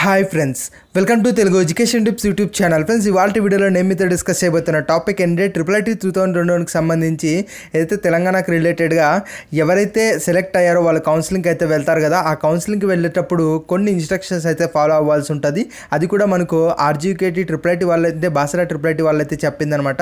hi friends welcome to Telugu education tips YouTube channel friends ఇవాళ వీడియోలో నేను మీతో డిస్కస్ చేయబోతున్న టాపిక్ ఏంటంటే ట్రిపుల్ ఐటీ టూ థౌసండ్ వన్కి సంబంధించి ఏదైతే తెలంగాణకు రిలేటెడ్గా ఎవరైతే సెలెక్ట్ అయ్యారో వాళ్ళు కౌన్సిలింగ్కి అయితే వెళ్తారు కదా ఆ కౌన్సిలింగ్కి వెళ్ళేటప్పుడు కొన్ని ఇన్స్ట్రక్షన్స్ అయితే ఫాలో అవ్వాల్సి ఉంటుంది అది కూడా మనకు ఆర్జీకేటీ ట్రిపుల్ ఐటీ వాళ్ళైతే బాసరా ట్రిపుల్ ఐటీ వాళ్ళైతే చెప్పిందనమాట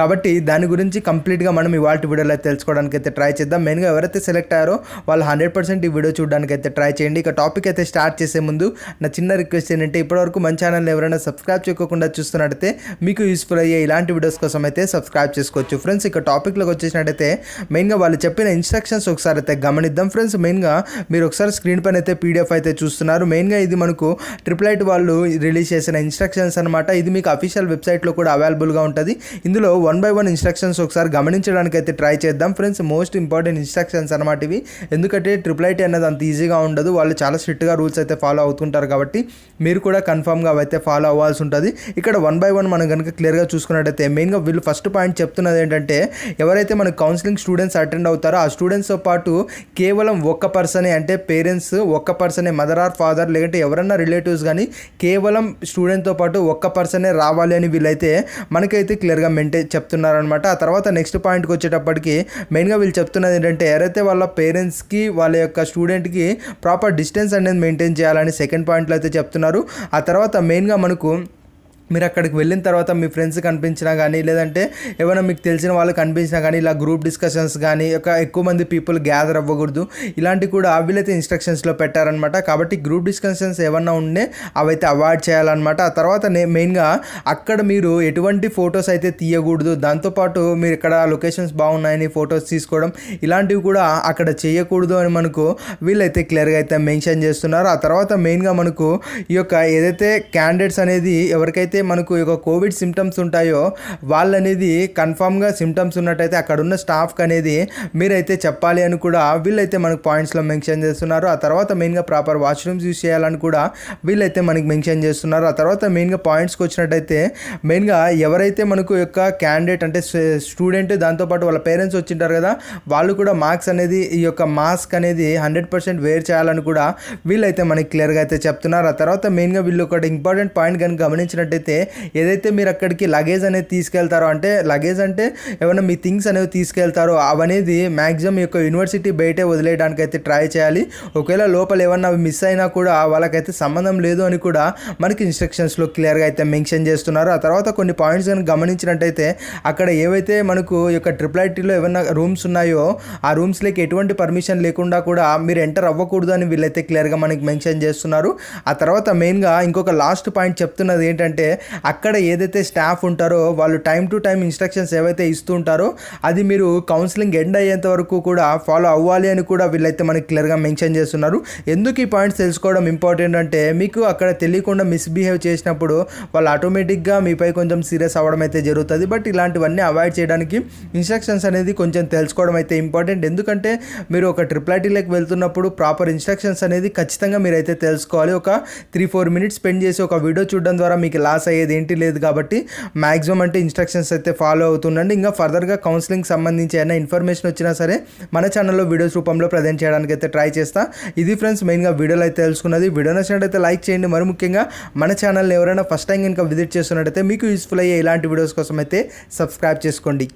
కాబట్టి దాని గురించి కంప్లీట్గా మనం ఇవాళ వీడియోలో తెలుసుకోవడానికి అయితే ట్రై చేద్దాం మెయిన్గా ఎవరైతే సెలెక్ట్ అయ్యారో వాళ్ళు హండ్రెడ్ పర్సెంట్ ఈ వీడియో చూడడానికి అయితే ట్రై చేయండి ఇక టాపిక్ అయితే స్టార్ట్ చేసే ముందు నా చిన్న చిన్న రిక్వెస్ట్ ఏంటంటే ఇప్పటివరకు మన ఛానల్ ఎవరైనా సబ్స్క్రైబ్ చేసుకోకుండా చూస్తున్నట్టయితే మీకు యూస్ఫుల్ అయ్యే ఇలాంటి వీడియోస్ కోసం అయితే సబ్స్క్రైబ్ చేసుకోవచ్చు ఫ్రెండ్స్ ఇక టాపిక్లోకి వచ్చేసినట్టయితే మెయిన్గా వాళ్ళు చెప్పిన ఇన్స్ట్రక్షన్స్ ఒకసారి అయితే గమనిద్దాం ఫ్రెండ్స్ మెయిన్గా మీరు ఒకసారి స్క్రీన్ పైన అయితే పీడిఎఫ్ అయితే చూస్తున్నారు మెయిన్గా ఇది మనకు ట్రిపుల్ ఐట్ వాళ్ళు రిలీజ్ చేసిన ఇన్స్ట్రక్షన్స్ అనమాట ఇది మీకు అఫీషియల్ వెబ్సైట్లో కూడా అవైలబుల్గా ఉంటుంది ఇందులో వన్ బై వన్ ఇన్స్ట్రక్షన్స్ ఒకసారి గమనించడానికి అయితే ట్రై చేద్దాం ఫ్రెండ్స్ మోస్ట్ ఇంపార్టెంట్ ఇన్స్ట్రక్షన్స్ అనమాట ఇవి ఎందుకంటే ట్రిపుల్ ఐటీ అనేది అంత ఈజీగా ఉండదు వాళ్ళు చాలా స్ట్రిక్ట్గా రూల్స్ అయితే ఫాలో అవుతుంటారు కాబట్టి మీరు కూడా కన్ఫామ్గా అవైతే ఫాలో అవ్వాల్సి ఉంటుంది ఇక్కడ వన్ బై వన్ మనం కనుక క్లియర్గా చూసుకున్నట్టయితే మెయిన్గా వీళ్ళు ఫస్ట్ పాయింట్ చెప్తున్నది ఏంటంటే ఎవరైతే మన కౌన్సిలింగ్ స్టూడెంట్స్ అటెండ్ అవుతారో ఆ స్టూడెంట్స్తో పాటు కేవలం ఒక్క పర్సనే అంటే పేరెంట్స్ ఒక్క పర్సనే మదర్ ఆర్ ఫాదర్ లేదంటే ఎవరన్నా రిలేటివ్స్ కానీ కేవలం స్టూడెంట్తో పాటు ఒక్క పర్సనే రావాలి అని వీళ్ళైతే మనకైతే క్లియర్గా మెయింటైన్ చెప్తున్నారనమాట ఆ తర్వాత నెక్స్ట్ పాయింట్కి వచ్చేటప్పటికి మెయిన్గా వీళ్ళు చెప్తున్నది ఏంటంటే ఎవరైతే వాళ్ళ పేరెంట్స్కి వాళ్ళ యొక్క స్టూడెంట్కి ప్రాపర్ డిస్టెన్స్ అనేది మెయింటైన్ చేయాలని సెకండ్ పాయింట్లో అయితే చెప్తున్నారు ఆ తర్వాత మెయిన్గా మనకు మీరు అక్కడికి వెళ్ళిన తర్వాత మీ ఫ్రెండ్స్ కనిపించినా కానీ లేదంటే ఏమైనా మీకు తెలిసిన వాళ్ళు కనిపించినా కానీ ఇలా గ్రూప్ డిస్కషన్స్ కానీ ఒక ఎక్కువ మంది పీపుల్ గ్యాదర్ అవ్వకూడదు ఇలాంటివి కూడా వీళ్ళైతే ఇన్స్ట్రక్షన్స్లో పెట్టారనమాట కాబట్టి గ్రూప్ డిస్కషన్స్ ఏమన్నా ఉండే అవైతే అవాయిడ్ చేయాలన్నమాట ఆ తర్వాత మెయిన్గా అక్కడ మీరు ఎటువంటి ఫొటోస్ అయితే తీయకూడదు దాంతోపాటు మీరు ఇక్కడ లొకేషన్స్ బాగున్నాయని ఫొటోస్ తీసుకోవడం ఇలాంటివి కూడా అక్కడ చేయకూడదు అని మనకు వీళ్ళైతే క్లియర్గా అయితే మెన్షన్ చేస్తున్నారు ఆ తర్వాత మెయిన్గా మనకు ఈ యొక్క ఏదైతే క్యాండిడేట్స్ అనేది ఎవరికైతే ఎవరికైతే మనకు ఇక కోవిడ్ సిమ్టమ్స్ ఉంటాయో వాళ్ళు అనేది కన్ఫామ్గా సిమ్టమ్స్ ఉన్నట్టయితే అక్కడ ఉన్న స్టాఫ్కి అనేది మీరైతే చెప్పాలి అని కూడా వీళ్ళైతే మనకు పాయింట్స్లో మెన్షన్ చేస్తున్నారు ఆ తర్వాత మెయిన్గా ప్రాపర్ వాష్రూమ్స్ యూస్ చేయాలని కూడా వీళ్ళైతే మనకి మెన్షన్ చేస్తున్నారు ఆ తర్వాత మెయిన్గా పాయింట్స్కి వచ్చినట్టయితే మెయిన్గా ఎవరైతే మనకు యొక్క క్యాండిడేట్ అంటే స్టూడెంట్ దాంతోపాటు వాళ్ళ పేరెంట్స్ వచ్చింటారు కదా వాళ్ళు కూడా మార్క్స్ అనేది ఈ యొక్క మాస్క్ అనేది హండ్రెడ్ పర్సెంట్ వేర్ చేయాలని కూడా వీళ్ళైతే మనకి క్లియర్గా అయితే చెప్తున్నారు ఆ తర్వాత మెయిన్గా వీళ్ళు ఒకటి ఇంపార్టెంట్ పాయింట్ కనుక గమనించినట్టయితే అయితే ఏదైతే మీరు అక్కడికి లగేజ్ అనేది తీసుకెళ్తారో అంటే లగేజ్ అంటే ఏమైనా మీ థింగ్స్ అనేవి తీసుకెళ్తారో అవనేది మ్యాక్సిమం యొక్క యూనివర్సిటీ బయటే వదిలేయడానికైతే అయితే ట్రై చేయాలి ఒకవేళ లోపల ఏమన్నా అవి మిస్ అయినా కూడా వాళ్ళకైతే సంబంధం లేదు అని కూడా మనకి ఇన్స్ట్రక్షన్స్లో క్లియర్గా అయితే మెన్షన్ చేస్తున్నారు ఆ తర్వాత కొన్ని పాయింట్స్ కానీ గమనించినట్టయితే అక్కడ ఏవైతే మనకు యొక్క ట్రిపుల్ ఐటీలో ఏమైనా రూమ్స్ ఉన్నాయో ఆ రూమ్స్లోకి ఎటువంటి పర్మిషన్ లేకుండా కూడా మీరు ఎంటర్ అవ్వకూడదు అని వీళ్ళైతే క్లియర్గా మనకి మెన్షన్ చేస్తున్నారు ఆ తర్వాత మెయిన్గా ఇంకొక లాస్ట్ పాయింట్ చెప్తున్నది ఏంటంటే అక్కడ ఏదైతే స్టాఫ్ ఉంటారో వాళ్ళు టైం టు టైం ఇన్స్ట్రక్షన్స్ ఏవైతే ఇస్తూ ఉంటారో అది మీరు కౌన్సిలింగ్ ఎండ్ అయ్యేంత వరకు కూడా ఫాలో అవ్వాలి అని కూడా వీళ్ళైతే మనకి క్లియర్గా మెన్షన్ చేస్తున్నారు ఎందుకు ఈ పాయింట్స్ తెలుసుకోవడం ఇంపార్టెంట్ అంటే మీకు అక్కడ తెలియకుండా మిస్బిహేవ్ చేసినప్పుడు వాళ్ళు ఆటోమేటిక్గా మీపై కొంచెం సీరియస్ అవ్వడం అయితే జరుగుతుంది బట్ ఇలాంటివన్నీ అవాయిడ్ చేయడానికి ఇన్స్ట్రక్షన్స్ అనేది కొంచెం తెలుసుకోవడం అయితే ఇంపార్టెంట్ ఎందుకంటే మీరు ఒక ట్రిపుల్ ఐటీలోకి వెళ్తున్నప్పుడు ప్రాపర్ ఇన్స్ట్రక్షన్స్ అనేది ఖచ్చితంగా మీరైతే తెలుసుకోవాలి ఒక త్రీ ఫోర్ మినిట్స్ స్పెండ్ చేసి ఒక వీడియో చూడడం ద్వారా మీకు లాస్ పాస్ అయ్యేది ఏంటి లేదు కాబట్టి మ్యాక్సిమం అంటే ఇన్స్ట్రక్షన్స్ అయితే ఫాలో అవుతుండండి ఇంకా ఫర్దర్గా కౌన్సిలింగ్ సంబంధించి ఏమైనా ఇన్ఫర్మేషన్ వచ్చినా సరే మన ఛానల్లో వీడియోస్ రూపంలో ప్రజెంట్ చేయడానికి అయితే ట్రై చేస్తా ఇది ఫ్రెండ్స్ మెయిన్గా వీడియోలో అయితే తెలుసుకున్నది వీడియో నచ్చినట్టయితే లైక్ చేయండి మరి ముఖ్యంగా మన ఛానల్ని ఎవరైనా ఫస్ట్ టైం కనుక విజిట్ చేస్తున్నట్టయితే మీకు యూస్ఫుల్ అయ్యే ఇలాంటి వీడియోస్ కోసం అయితే సబ్స్క్రైబ్ చేసుకోండి